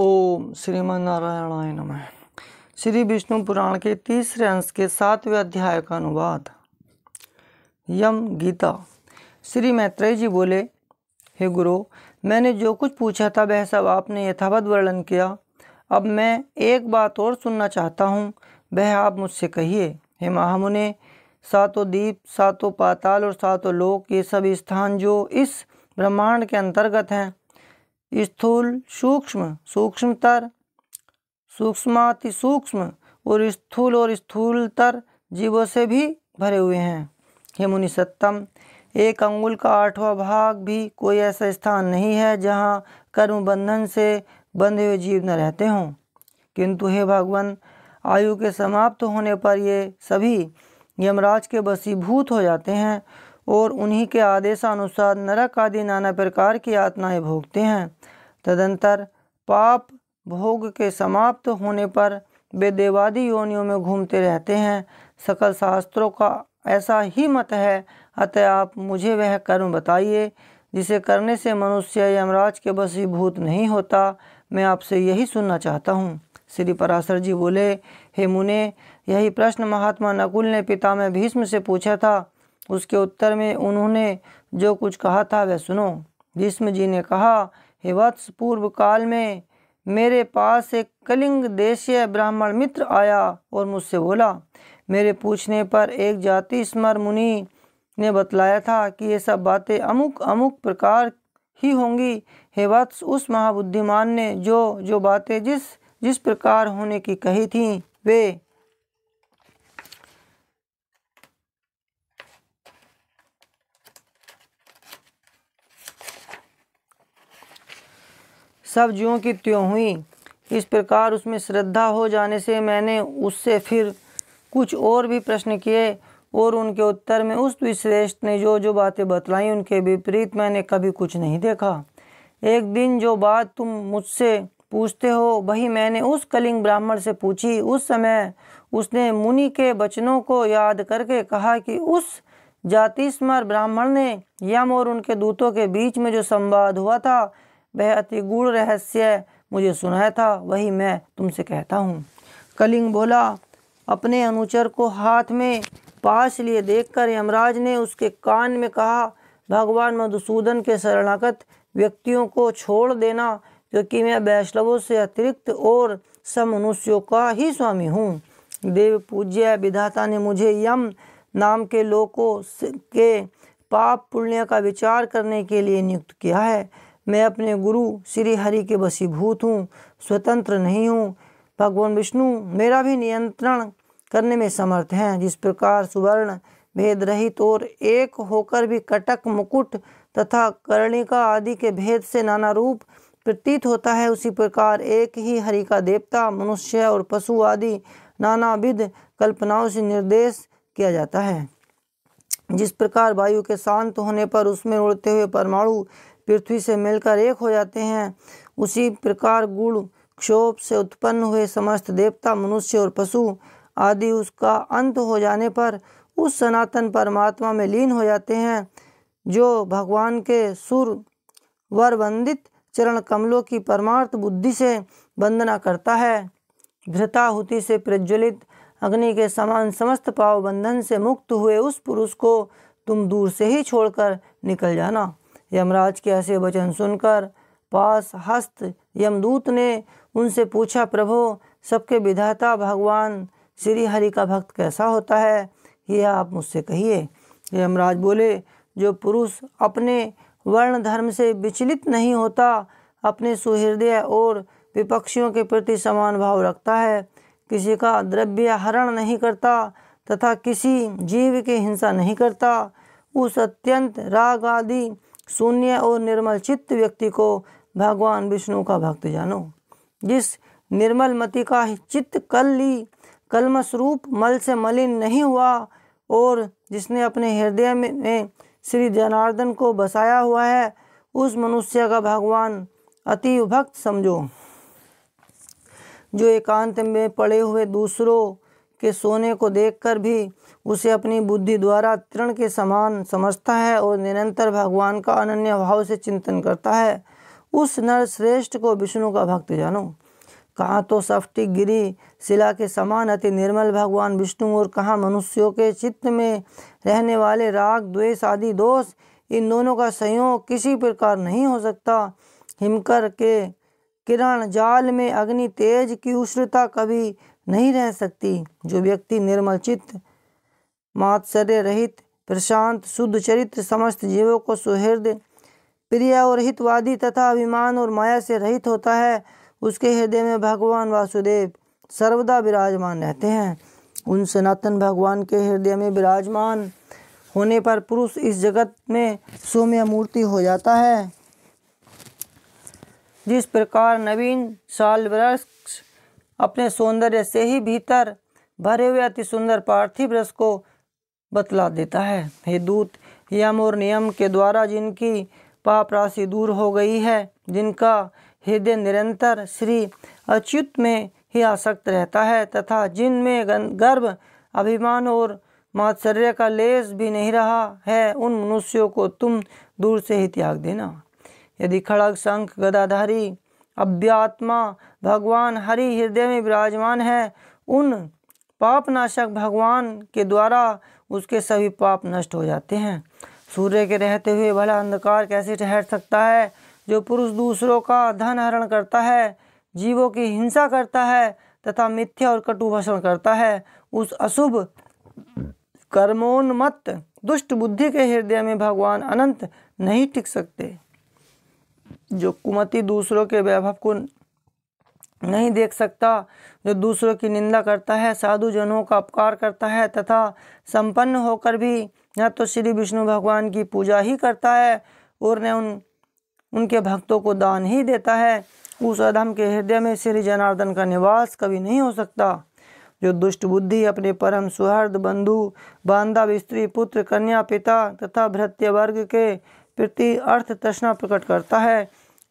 ओम श्रीमनारायणाय नम श्री विष्णु पुराण के तीसरे अंश के सातवें अध्याय का अनुवाद यम गीता श्री मैत्रेय जी बोले हे गुरु मैंने जो कुछ पूछा था वह सब आपने यथावत वर्णन किया अब मैं एक बात और सुनना चाहता हूँ वह आप मुझसे कहिए हे महामुने सातों दीप सातों पाताल और सातों लोक ये सब स्थान जो इस ब्रह्मांड के अंतर्गत हैं स्थूल सूक्ष्म सूक्ष्मतर सूक्ष्माति सूक्ष्म और स्थूल और स्थूलतर जीवों से भी भरे हुए हैं हे मुनि सत्तम एक अंगुल का आठवां भाग भी कोई ऐसा स्थान नहीं है जहाँ कर्म बंधन से बंधे हुए जीव न रहते हों किंतु हे भगवान आयु के समाप्त होने पर ये सभी यमराज के बसीभूत हो जाते हैं और उन्हीं के आदेशानुसार नरक आदि नाना प्रकार की यातनाएं भोगते हैं तदंतर पाप भोग के समाप्त होने पर वे देवादि योनियों में घूमते रहते हैं सकल शास्त्रों का ऐसा ही मत है अतः आप मुझे वह कर्म बताइए जिसे करने से मनुष्य यमराज के भूत नहीं होता मैं आपसे यही सुनना चाहता हूँ श्री पराशर जी बोले हे मुने यही प्रश्न महात्मा नकुल ने पिता में भीष्म से पूछा था उसके उत्तर में उन्होंने जो कुछ कहा था वह सुनो भीष्म जी ने कहा हे वत्स पूर्व काल में मेरे पास एक कलिंग देशीय ब्राह्मण मित्र आया और मुझसे बोला मेरे पूछने पर एक जाति स्मर मुनि ने बतलाया था कि ये सब बातें अमुक अमुक प्रकार ही होंगी हे वत्स उस महाबुद्धिमान ने जो जो बातें जिस जिस प्रकार होने की कही थी वे सब ज्यों की त्यों हुई इस प्रकार उसमें श्रद्धा हो जाने से मैंने उससे फिर कुछ और भी प्रश्न किए और उनके उत्तर में उस विश्रेष्ठ ने जो जो बातें बतलाई उनके विपरीत मैंने कभी कुछ नहीं देखा एक दिन जो बात तुम मुझसे पूछते हो वही मैंने उस कलिंग ब्राह्मण से पूछी उस समय उसने मुनि के वचनों को याद करके कहा कि उस जातिस्मर ब्राह्मण ने यम और उनके दूतों के बीच में जो संवाद हुआ था वह अति गूढ़ रहस्य मुझे सुनाया था वही मैं तुमसे कहता हूँ कलिंग बोला अपने अनुचर को हाथ में पास लिए देखकर यमराज ने उसके कान में कहा भगवान मधुसूदन के शरणागत व्यक्तियों को छोड़ देना क्योंकि मैं वैष्णवों से अतिरिक्त और मनुष्यों का ही स्वामी हूँ देव पूज्य विधाता ने मुझे यम नाम के लोगों के पाप पुण्य का विचार करने के लिए नियुक्त किया है मैं अपने गुरु श्री हरि के वशीभूत हूँ स्वतंत्र नहीं हूँ भगवान विष्णु मेरा भी नियंत्रण करने में समर्थ हैं जिस प्रकार सुवर्ण भेद रहित और एक होकर भी कटक मुकुट तथा कर्णिका आदि के भेद से नाना रूप प्रतीत होता है उसी प्रकार एक ही हरि का देवता मनुष्य और पशु आदि नानाविध कल्पनाओं से निर्देश किया जाता है जिस प्रकार वायु के शांत होने पर उसमें उड़ते हुए परमाणु पृथ्वी से मिलकर एक हो जाते हैं उसी प्रकार गुण क्षोभ से उत्पन्न हुए समस्त देवता मनुष्य और पशु आदि उसका अंत हो जाने पर उस सनातन परमात्मा में लीन हो जाते हैं जो भगवान के सुर वर वंदित चरण कमलों की परमार्थ बुद्धि से वंदना करता है धृताहुति से प्रज्वलित अग्नि के समान समस्त पाव बंधन से मुक्त हुए उस पुरुष को तुम दूर से ही छोड़कर निकल जाना यमराज के ऐसे वचन सुनकर पास हस्त यमदूत ने उनसे पूछा प्रभो सबके विधाता भगवान श्री हरि का भक्त कैसा होता है यह आप मुझसे कहिए यमराज बोले जो पुरुष अपने वर्ण धर्म से विचलित नहीं होता अपने सुहृदय और विपक्षियों के प्रति समान भाव रखता है किसी का द्रव्य हरण नहीं करता तथा किसी जीव की हिंसा नहीं करता उस अत्यंत राग आदि शून्य और निर्मल चित्त व्यक्ति को भगवान विष्णु का भक्त जानो जिस निर्मल मति का चित्त कल ली कलमस्वरूप मल से मलिन नहीं हुआ और जिसने अपने हृदय में श्री जनार्दन को बसाया हुआ है उस मनुष्य का भगवान अति भक्त समझो जो एकांत में पड़े हुए दूसरों के सोने को देखकर भी उसे अपनी बुद्धि द्वारा तृण के समान समझता है और निरंतर भगवान का अनन्य भाव से चिंतन करता है उस नरश्रेष्ठ को विष्णु का भक्त जानो कहाँ तो सफ्टी गिरी शिला के समान अति निर्मल भगवान विष्णु और कहाँ मनुष्यों के चित्त में रहने वाले राग द्वेष आदि दोष इन दोनों का संयोग किसी प्रकार नहीं हो सकता हिमकर के किरण जाल में अग्नि तेज की उष्णता कभी नहीं रह सकती जो व्यक्ति निर्मल चित्त मात्सर्य रहित प्रशांत शुद्ध चरित्र समस्त जीवों को सुहृद प्रिय और हितवादी तथा अभिमान और माया से रहित होता है उसके हृदय में भगवान वासुदेव सर्वदा विराजमान रहते हैं उन सनातन भगवान के हृदय में विराजमान होने पर पुरुष इस जगत में सौम्य मूर्ति हो जाता है जिस प्रकार नवीन साल वृक्ष अपने सौंदर्य से ही भीतर भरे हुए अति सुंदर पार्थिव रस को बतला देता है हे दूत यम और नियम के द्वारा जिनकी पाप राशि दूर हो गई है जिनका हृदय निरंतर श्री अच्युत में ही आसक्त रहता है तथा जिनमें गर्भ अभिमान और मात्सर्य का लेस भी नहीं रहा है उन मनुष्यों को तुम दूर से ही त्याग देना यदि खड़ग शंख गदाधारी अभ्यात्मा भगवान हरि हृदय में विराजमान है उन पापनाशक भगवान के द्वारा उसके सभी पाप नष्ट हो जाते हैं सूर्य के रहते हुए भला अंधकार कैसे ठहर सकता है जो पुरुष दूसरों का धन हरण करता है जीवों की हिंसा करता है तथा मिथ्या और कटु भाषण करता है उस अशुभ कर्मोन्मत्त दुष्ट बुद्धि के हृदय में भगवान अनंत नहीं टिक सकते जो कुमति दूसरों के वैभव को नहीं देख सकता जो दूसरों की निंदा करता है साधु जनों का अपकार करता है तथा संपन्न होकर भी न तो श्री विष्णु भगवान की पूजा ही करता है और न उन उनके भक्तों को दान ही देता है उस अधम के हृदय में श्री जनार्दन का निवास कभी नहीं हो सकता जो दुष्ट बुद्धि अपने परम सुहृद बंधु बांधव स्त्री पुत्र कन्या पिता तथा भृत्य वर्ग के प्रति अर्थ तृष्णा प्रकट करता है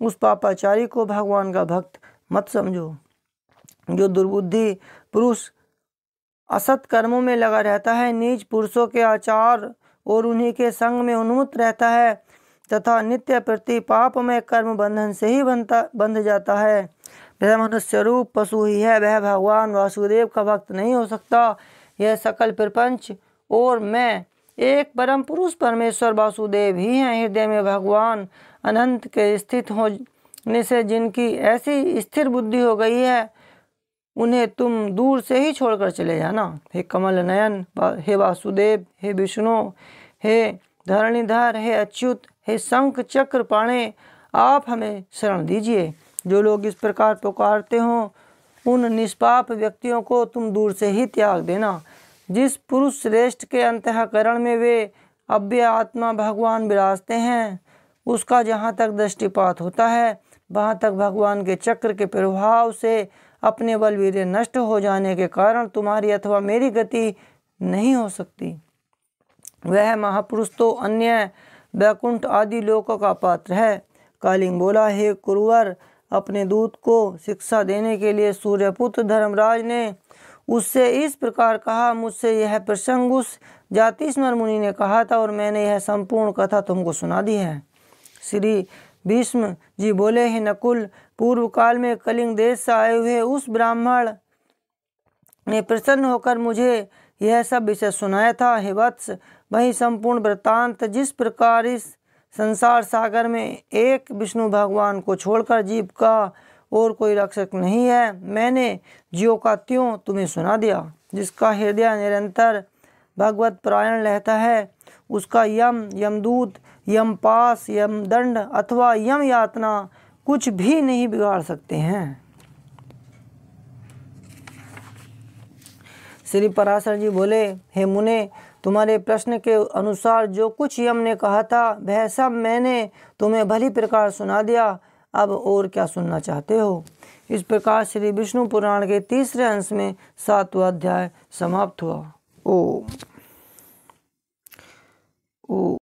उस पापाचारी को भगवान का भक्त मत समझो जो दुर्बुद्धि पुरुष असत कर्मों में लगा रहता है नीच पुरुषों के आचार और उन्हीं के संग में उन्मुत रहता है तथा नित्य प्रति पाप में कर्म बंधन से ही बनता बंध जाता है वह मनुष्य रूप पशु ही है वह भगवान वासुदेव का भक्त नहीं हो सकता यह सकल प्रपंच और मैं एक परम पुरुष परमेश्वर वासुदेव ही हैं हृदय में भगवान अनंत के स्थित होने से जिनकी ऐसी स्थिर बुद्धि हो गई है उन्हें तुम दूर से ही छोड़कर चले जाना हे कमल नयन हे वासुदेव हे विष्णु हे धरणीधर हे अच्युत हे शंख चक्र पाणे आप हमें शरण दीजिए जो लोग इस प्रकार पुकारते हों उन निष्पाप व्यक्तियों को तुम दूर से ही त्याग देना जिस पुरुष श्रेष्ठ के अंतकरण में वे अव्य आत्मा भगवान विराजते हैं उसका जहाँ तक दृष्टिपात होता है वहाँ तक भगवान के चक्र के प्रभाव से अपने बलवीर नष्ट हो जाने के कारण तुम्हारी अथवा मेरी गति नहीं हो सकती वह महापुरुष तो अन्य वैकुंठ आदि लोकों का पात्र है कालिंग बोला हे कुरुवर अपने दूत को शिक्षा देने के लिए सूर्यपुत्र धर्मराज ने उससे इस प्रकार कहा मुझसे यह प्रसंग उस जातिस्मर मुनि ने कहा था और मैंने यह संपूर्ण कथा तुमको सुना दी है श्री भीष्म जी बोले हैं नकुल पूर्व काल में कलिंग देश से आए हुए उस ब्राह्मण ने प्रसन्न होकर मुझे यह सब विषय सुनाया था हे वत्स वही संपूर्ण वृत्तांत जिस प्रकार इस संसार सागर में एक विष्णु भगवान को छोड़कर जीव का और कोई रक्षक नहीं है मैंने ज्यो का त्यों तुम्हें सुना दिया जिसका हृदय निरंतर भगवत प्रायण रहता है उसका यम यमदूत यम पास यम दंड अथवा यम यातना कुछ भी नहीं बिगाड़ सकते हैं श्री पराशर जी बोले हे मुने तुम्हारे प्रश्न के अनुसार जो कुछ यम ने कहा था वह सब मैंने तुम्हें भली प्रकार सुना दिया अब और क्या सुनना चाहते हो इस प्रकार श्री विष्णु पुराण के तीसरे अंश में सातवा अध्याय समाप्त हुआ ओ